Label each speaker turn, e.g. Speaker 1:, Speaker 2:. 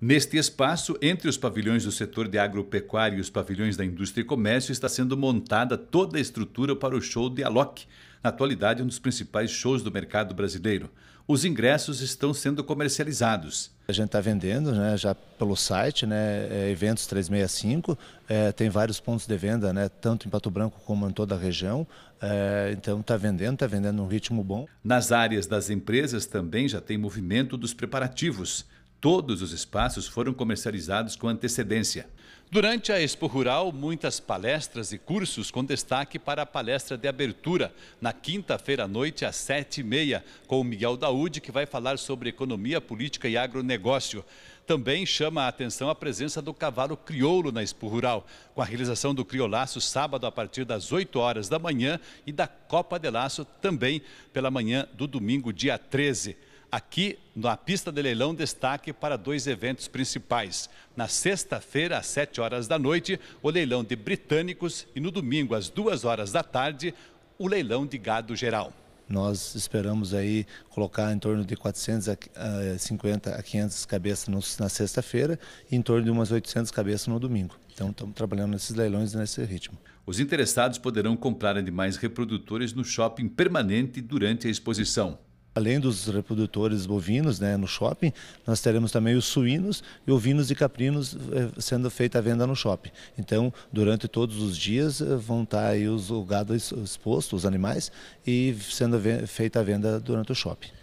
Speaker 1: Neste espaço, entre os pavilhões do setor de agropecuária e os pavilhões da indústria e comércio, está sendo montada toda a estrutura para o show de Alok, na atualidade um dos principais shows do mercado brasileiro. Os ingressos estão sendo comercializados.
Speaker 2: A gente está vendendo né, já pelo site, né, é, Eventos 365, é, tem vários pontos de venda, né, tanto em Pato Branco como em toda a região. É, então está vendendo, está vendendo num ritmo
Speaker 1: bom. Nas áreas das empresas também já tem movimento dos preparativos. Todos os espaços foram comercializados com antecedência. Durante a Expo Rural, muitas palestras e cursos com destaque para a palestra de abertura, na quinta-feira à noite, às sete e meia, com o Miguel Daúde, que vai falar sobre economia, política e agronegócio. Também chama a atenção a presença do cavalo crioulo na Expo Rural, com a realização do criolaço sábado a partir das 8 horas da manhã e da Copa de Laço também pela manhã do domingo, dia 13 aqui na pista de leilão destaque para dois eventos principais. Na sexta-feira, às 7 horas da noite, o leilão de britânicos e no domingo, às 2 horas da tarde, o leilão de gado geral. Nós
Speaker 2: esperamos aí colocar em torno de 450 a 500 cabeças na sexta-feira e em torno de umas 800 cabeças no domingo. Então estamos trabalhando nesses leilões nesse
Speaker 1: ritmo. Os interessados poderão comprar animais reprodutores no shopping permanente durante a exposição.
Speaker 2: Além dos reprodutores bovinos né, no shopping, nós teremos também os suínos e ovinos e caprinos eh, sendo feita a venda no shopping. Então, durante todos os dias eh, vão estar tá aí os, gados expostos, os animais, e sendo feita a venda durante o shopping.